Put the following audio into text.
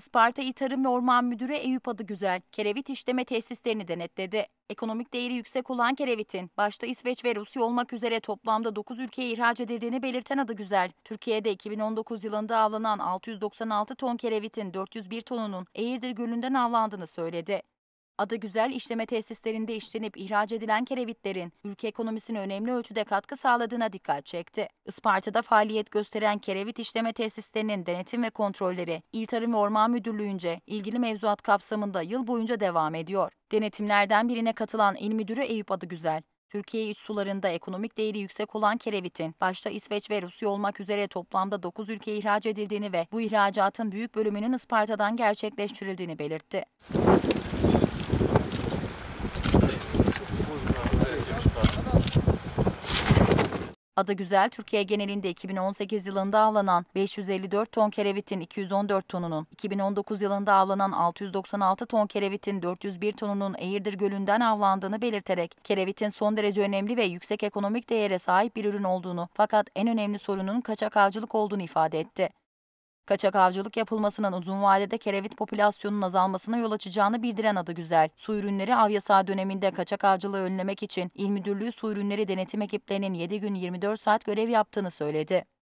Isparta İl Tarım ve Orman Müdürü Eyüp Adıgüzel, kerevit işleme tesislerini denetledi. Ekonomik değeri yüksek olan kerevitin, başta İsveç ve Rusya olmak üzere toplamda 9 ülkeye ihraç edildiğini belirten Adıgüzel, Türkiye'de 2019 yılında avlanan 696 ton kerevitin 401 tonunun Eğirdir Gölü'nden avlandığını söyledi. Adı güzel işleme tesislerinde işlenip ihraç edilen kerevitlerin ülke ekonomisine önemli ölçüde katkı sağladığına dikkat çekti. Isparta'da faaliyet gösteren kerevit işleme tesislerinin denetim ve kontrolleri İl Tarım ve Orman Müdürlüğü'nce ilgili mevzuat kapsamında yıl boyunca devam ediyor. Denetimlerden birine katılan İl Müdürü Eyüp Adı Güzel, Türkiye iç sularında ekonomik değeri yüksek olan kerevitin başta İsveç ve Rusya olmak üzere toplamda 9 ülkeye ihraç edildiğini ve bu ihracatın büyük bölümünün Isparta'dan gerçekleştirildiğini belirtti. Adı Güzel, Türkiye genelinde 2018 yılında avlanan 554 ton kerevitin 214 tonunun, 2019 yılında avlanan 696 ton kerevitin 401 tonunun Eğirdir Gölü'nden avlandığını belirterek, kerevitin son derece önemli ve yüksek ekonomik değere sahip bir ürün olduğunu fakat en önemli sorunun kaçak avcılık olduğunu ifade etti. Kaçak avcılık yapılmasının uzun vadede kerevit popülasyonunun azalmasına yol açacağını bildiren adı güzel. Su ürünleri av yasağı döneminde kaçak avcılığı önlemek için İl Müdürlüğü Su Ürünleri Denetim ekiplerinin 7 gün 24 saat görev yaptığını söyledi.